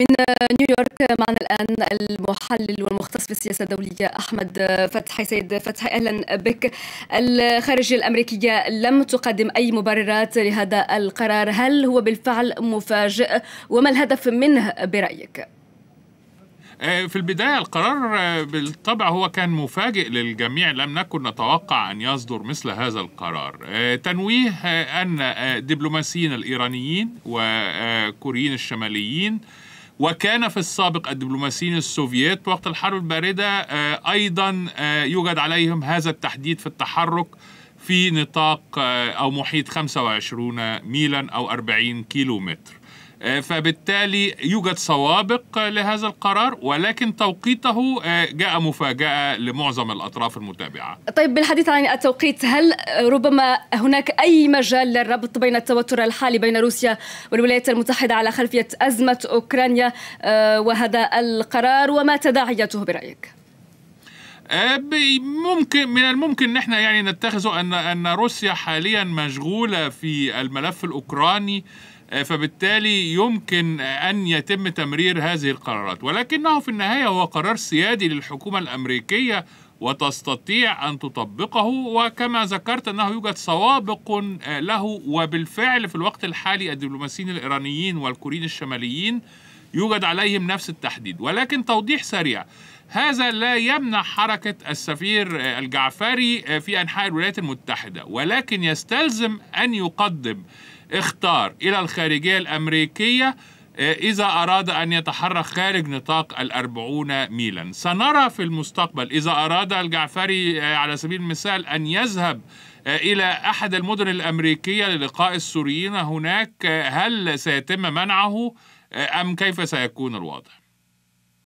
من نيويورك معنا الآن المحلل والمختص بالسياسة الدولية أحمد فتحي سيد فتحي أهلا بك الخارجية الأمريكية لم تقدم أي مبررات لهذا القرار هل هو بالفعل مفاجئ وما الهدف منه برأيك؟ آه، في البداية القرار آه، بالطبع هو كان مفاجئ للجميع لم نكن نتوقع أن يصدر مثل هذا القرار آه، تنويه أن دبلوماسيين الإيرانيين وكوريين الشماليين وكان في السابق الدبلوماسيين السوفييت وقت الحرب الباردة آه، أيضا آه، يوجد عليهم هذا التحديد في التحرك في نطاق آه، أو محيط 25 ميلا أو 40 كيلومتر آه، فبالتالي يوجد سوابق لهذا القرار ولكن توقيته آه، جاء مفاجأة لمعظم الأطراف المتابعة طيب بالحديث عن التوقيت هل ربما هناك أي مجال للربط بين التوتر الحالي بين روسيا والولايات المتحدة على خلفية أزمة أوكرانيا آه، وهذا القرار وما تداعياته برأيك؟ آه، ممكن من الممكن ان احنا يعني نتخذه ان ان روسيا حاليا مشغوله في الملف الاوكراني آه، فبالتالي يمكن ان يتم تمرير هذه القرارات ولكنه في النهايه هو قرار سيادي للحكومه الامريكيه وتستطيع ان تطبقه وكما ذكرت انه يوجد سوابق آه، له وبالفعل في الوقت الحالي الدبلوماسيين الايرانيين والكوريين الشماليين يوجد عليهم نفس التحديد ولكن توضيح سريع هذا لا يمنع حركة السفير الجعفري في أنحاء الولايات المتحدة ولكن يستلزم أن يقدم اختار إلى الخارجية الأمريكية آه، إذا أراد أن يتحرك خارج نطاق الأربعون ميلا سنرى في المستقبل إذا أراد الجعفري آه، على سبيل المثال أن يذهب إلى أحد المدن الأمريكية للقاء السوريين هناك هل سيتم منعه أم كيف سيكون الوضع؟